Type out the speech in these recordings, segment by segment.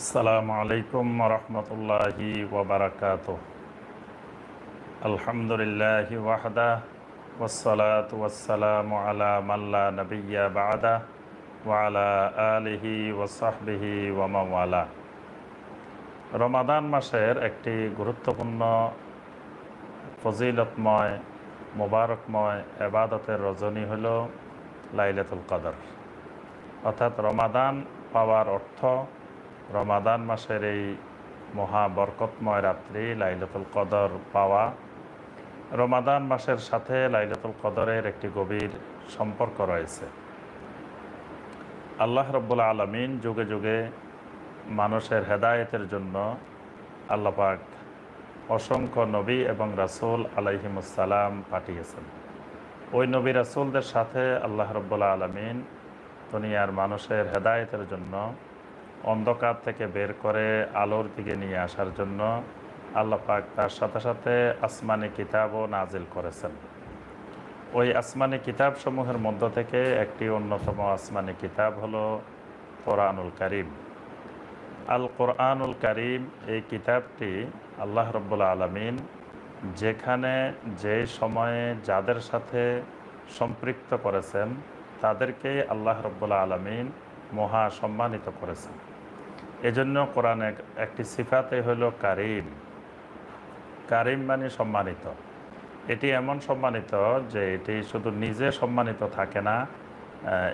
আসসালামু আলাইকুম রহমতুল্লাহি ওবরাকাত আলহামদুলিল্লাহ ওয়াহদা ওসালাত ওয়াসালাম আলা মাল্লা নবিয়া বাদা ওয়ালা আলিহি ওসাহবিহি ওয়ামাওয়ালা রমাদান মাসের একটি গুরুত্বপূর্ণ ফজিলতময় মোবারকময় এবাদতের রজনী হল লাইলাতুল কদর অর্থাৎ রমাদান পাওয়ার অর্থ রমাদান মাসের এই মহাবরকতময় রাত্রি লাইলাতুল কদর পাওয়া রমাদান মাসের সাথে লাইলাতুল কদরের একটি গভীর সম্পর্ক রয়েছে আল্লাহ রব্বুল আলমিন যুগে যুগে মানুষের হেদায়েতের জন্য আল্লাপাক অসংখ্য নবী এবং রাসুল আলাইহিমসালাম পাঠিয়েছেন ওই নবী রাসুলদের সাথে আল্লাহ রব্বুল্লা আলমিন দুনিয়ার মানুষের হেদায়েতের জন্য অন্ধকার থেকে বের করে আলোর দিকে নিয়ে আসার জন্য আল্লাহ পাক তার সাথে সাথে আসমানি কিতাবও নাজিল করেছেন ওই আসমানি কিতাবসমূহের মধ্য থেকে একটি অন্যতম আসমানি কিতাব হলো কোরআনুল করিম আল কোরআনুল করিম এই কিতাবটি আল্লাহ রব্বুল আলমিন যেখানে যে সময়ে যাদের সাথে সম্পৃক্ত করেছেন তাদেরকে আল্লাহ রব্বুল আলমিন মহা সম্মানিত করেছেন এজন্য কোরআনে একটি সিফাতে হলো কারিম কারিম মানে সম্মানিত এটি এমন সম্মানিত যে এটি শুধু নিজে সম্মানিত থাকে না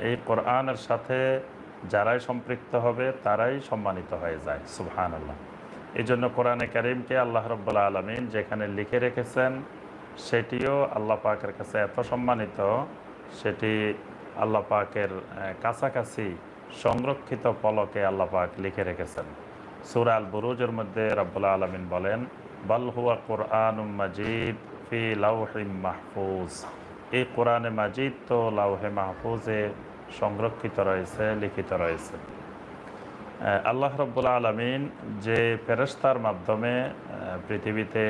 এই কোরআনের সাথে যারাই সম্পৃক্ত হবে তারাই সম্মানিত হয়ে যায় সুহান আল্লাহ এই জন্য কোরআনে কারিমকে আল্লাহ রব্বুল্লা আলমিন যেখানে লিখে রেখেছেন সেটিও আল্লাহ পাকের কাছে এত সম্মানিত সেটি আল্লাহ পাকের কাছাকাছি সংরক্ষিত পলকে আল্লাপাক লিখে রেখেছেন সুরাল বুরুজের মধ্যে রব্বুল্লা আলমিন বলেন বালহুয়া কোরআন মজিদ ফি লাউহিম মাহফুজ এই কোরআনে মাজিদ তো লাউহে মাহফুজে সংরক্ষিত রয়েছে লিখিত রয়েছে আল্লাহ রব্বুল্লা আলমিন যে ফেরস্তার মাধ্যমে পৃথিবীতে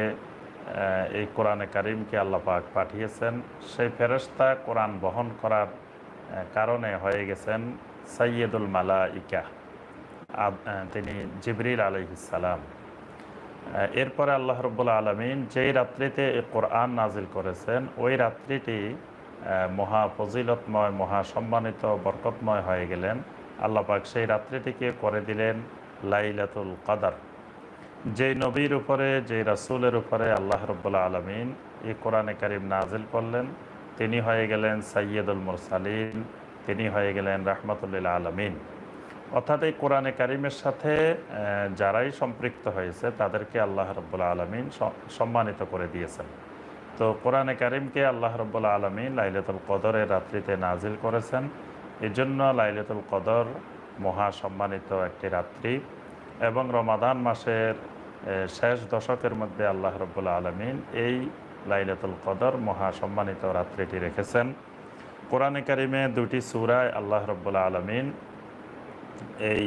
এই কোরআনে কারিমকে আল্লাপাক পাঠিয়েছেন সেই ফেরস্তা কোরআন বহন করার কারণে হয়ে গেছেন সৈয়দুল ইকা তিনি জিবরিল আলহিসাল্লাম এরপরে আল্লাহ রব্বুল আলমিন যেই রাত্রিতে কোরআন নাজিল করেছেন ওই রাত্রিটি মহা ফজিলতময় মহা সম্মানিত বরকতময় হয়ে গেলেন আল্লাপাক সেই রাত্রিটিকে করে দিলেন লাইলাতুল কাদার যে নবীর উপরে যে রাসুলের উপরে আল্লাহ রব্বুল্লা আলমিন এই কোরআনে কারিম নাজিল করলেন তিনি হয়ে গেলেন সৈয়দুল মুরসালিন তিনি হয়ে গেলেন রাহমাতুল্লিল আলমিন অর্থাৎ এই কোরআনে কারিমের সাথে যারাই সম্পৃক্ত হয়েছে তাদেরকে আল্লাহ রব্বুল্লা আলমিন সম্মানিত করে দিয়েছেন তো কোরআনে কারিমকে আল্লাহ রব্বুল্লা আলমিন লাইলেতুল কদরের রাত্রিতে নাজিল করেছেন এজন্য লাইলেতুল কদর মহা সম্মানিত একটি রাত্রি এবং রমাদান মাসের শেষ দশকের মধ্যে আল্লাহ রব্বুল্লা আলমিন এই লাইলেতুল কদর মহা সম্মানিত রাত্রিটি রেখেছেন কোরআনে কারিমে দুটি সুরায় আল্লাহ রব্বুল্লা আলমিন এই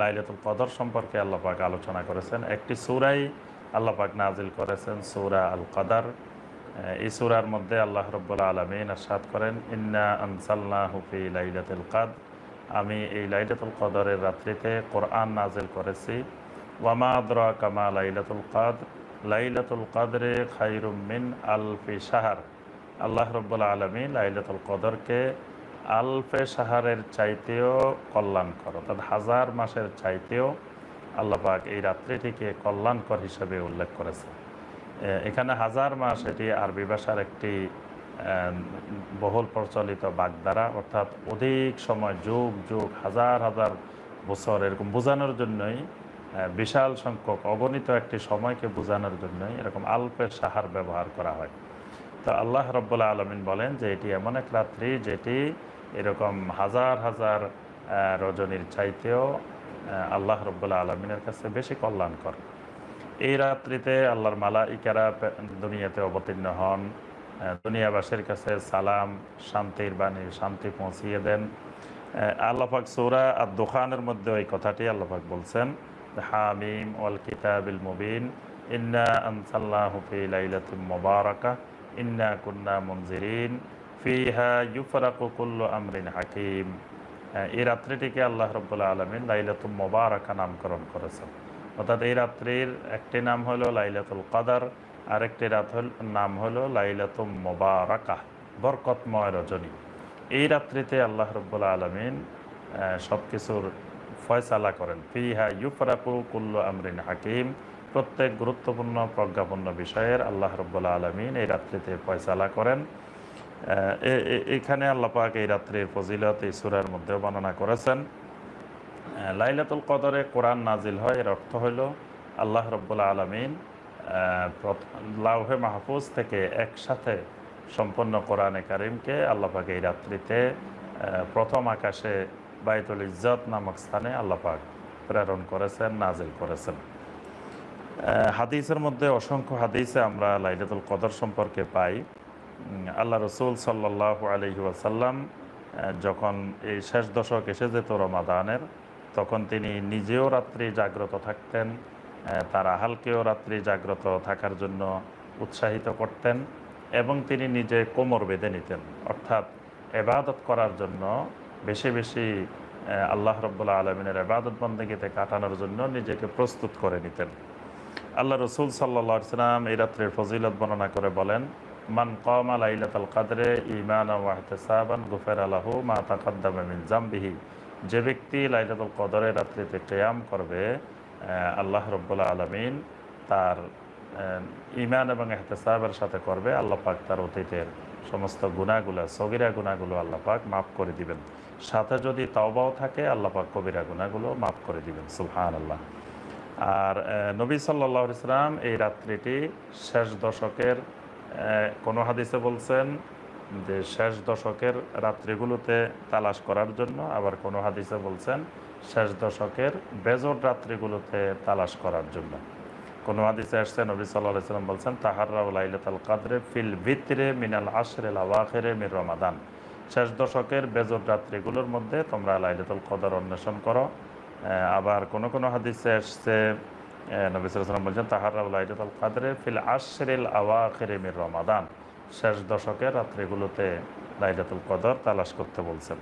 লাইলাতুল কদর সম্পর্কে আল্লাপাক আলোচনা করেছেন একটি সুরাই আল্লাপাক নাজিল করেছেন সুরা আল কাদার এই সুরার মধ্যে আল্লাহ রব্বুল্লা আলমিন আসাদ করেন ইন্না আনসাল্লাহ হুফি লাইলাতুল কাদ আমি এই লাইলাতুল কদরের রাত্রিতে কোরআন নাজিল করেছি ওয়ামা ওয়ামাদরা কামা লাইলাতুল কাদ লাইলাতুল কাদরে খাইরুম মিন আলফি সাহার আল্লাহ রব্বুল্লা আলমী লাইলাতুল কদরকে আলফে সাহারের চাইতেও কল্যাণকর অর্থাৎ হাজার মাসের চাইতেও আল্লাপাক এই রাত্রিটিকে কল্যাণকর হিসেবে উল্লেখ করেছে এখানে হাজার মাস এটি আরবি ভাষার একটি বহুল প্রচলিত বাগদারা অর্থাৎ অধিক সময় যুগ যুগ হাজার হাজার বছর এরকম বোঝানোর জন্যই বিশাল সংখ্যক অগণিত একটি সময়কে বোঝানোর জন্যই এরকম আলপের সাহার ব্যবহার করা হয় তা আল্লাহ রব্বুল্লাহ আলমিন বলেন যে এটি এমন এক রাত্রি যেটি এরকম হাজার হাজার রজনীর চাইতেও আল্লাহ রব্বুল্লাহ আলমিনের কাছে বেশি কল্যাণকর এই রাত্রিতে আল্লাহর মালা ইকারা দুনিয়াতে অবতীর্ণ হন দুনিয়াবাসীর কাছে সালাম শান্তির বাণী শান্তি পৌঁছিয়ে দেন আল্লাহাক সৌরা আর দোকানের মধ্যে ওই কথাটি আল্লাহাক বলছেন হামিম ওয়াল কিতাবিল মুবিন ইন্না আনসাল্লাহ হুফি লাইলাতুল মোবারকা ইন্না কুন্না মঞ্জিরিন ফিহা ইউফরাকু কুল্ল আমরিন হাকিম এই রাত্রিটিকে আল্লাহ রব্বুল্লা আলমিন লাইলাতুল মোবারকা নামকরণ করেছেন অর্থাৎ এই রাত্রির একটি নাম হলো লাইলাতুল কাদার আরেকটি রাত নাম হলো লাইলাতুল মোবারকা বরকতময় রজনী এই রাত্রিতে আল্লাহ রব্বুল্লা আলমিন সব কিছুর ফয়সালা করেন ফিহা ইউফরাকু কুল্ল আমরিন হাকিম প্রত্যেক গুরুত্বপূর্ণ প্রজ্ঞাপন্ন বিষয়ের আল্লাহ রব্বুল্লা আলমিন এই রাত্রিতে ফয়সালা করেন এখানে আল্লাপাক এই রাত্রির ফজিলত এই সুরের মধ্যেও বর্ণনা করেছেন লাইলাতুল কদরে কোরআন নাজিল হয় এর অর্থ হইল আল্লাহ রব্বুল্লা আলমিন লাউহে মাহফুজ থেকে একসাথে সম্পন্ন কোরআনে কারিমকে আল্লাপাক এই রাত্রিতে প্রথম আকাশে বাইতুল ইজ্জত নামক স্থানে আল্লাপাক প্রেরণ করেছেন নাজিল করেছেন হাদিসের মধ্যে অসংখ্য হাদিসে আমরা লাইলাতুল কদর সম্পর্কে পাই আল্লাহ রসুল সাল্লাহ আলহি ওয়াসাল্লাম যখন এই শেষ দশক এসে যেত রমাদানের তখন তিনি নিজেও রাত্রি জাগ্রত থাকতেন তার আহালকেও রাত্রি জাগ্রত থাকার জন্য উৎসাহিত করতেন এবং তিনি নিজে কোমর বেঁধে নিতেন অর্থাৎ এবাদত করার জন্য বেশি বেশি আল্লাহ রব্বুল্লা আলমিনের এবাদত বন্দীগীতে কাটানোর জন্য নিজেকে প্রস্তুত করে নিতেন আল্লাহ রসুল সাল্লা সাল্লাম এই রাত্রের ফজিলত বর্ণনা করে বলেন মান কম আলাইলাতাল কাদরে ইমান গুফের আলাহু মা তাকাদ্দামে জাম্বিহি যে ব্যক্তি লাইলাতুল কদরে রাত্রিতে কেয়াম করবে আল্লাহ রব্বুল্লা আলমিন তার ইমান এবং এহতেসাবের সাথে করবে আল্লাহ পাক তার অতীতের সমস্ত গুণাগুলো সগিরা গুণাগুলো আল্লাহ পাক মাফ করে দিবেন সাথে যদি তাওবাও থাকে আল্লাহ পাক কবিরা গুণাগুলো মাফ করে দিবেন সুলহান আল্লাহ আর নবী সাল্লাহ ইসলাম এই রাত্রিটি শেষ দশকের কোনো হাদিসে বলছেন যে শেষ দশকের রাত্রিগুলোতে তালাশ করার জন্য আবার কোনো হাদিসে বলছেন শেষ দশকের বেজর রাত্রিগুলোতে তালাশ করার জন্য কোনো হাদিসে আসছে নবী সাল্লাহ ইসলাম বলছেন তাহারাউলাইলাল কাদরে ফিল ভিতরে মিনাল আশরে লাওয়াখেরে মির রমাদান শেষ দশকের বেজর রাত্রিগুলোর মধ্যে তোমরা লাইলেতুল কদর অন্বেষণ করো আবার কোনো কোনো হাদিসে আসছে নবিসাম বলছেন তাহারাউল কাদরে ফিল আশরিল আওয়া রমাদান শেষ দশকে রাত্রিগুলোতে লাইলাতুল কদর তালাশ করতে বলছেন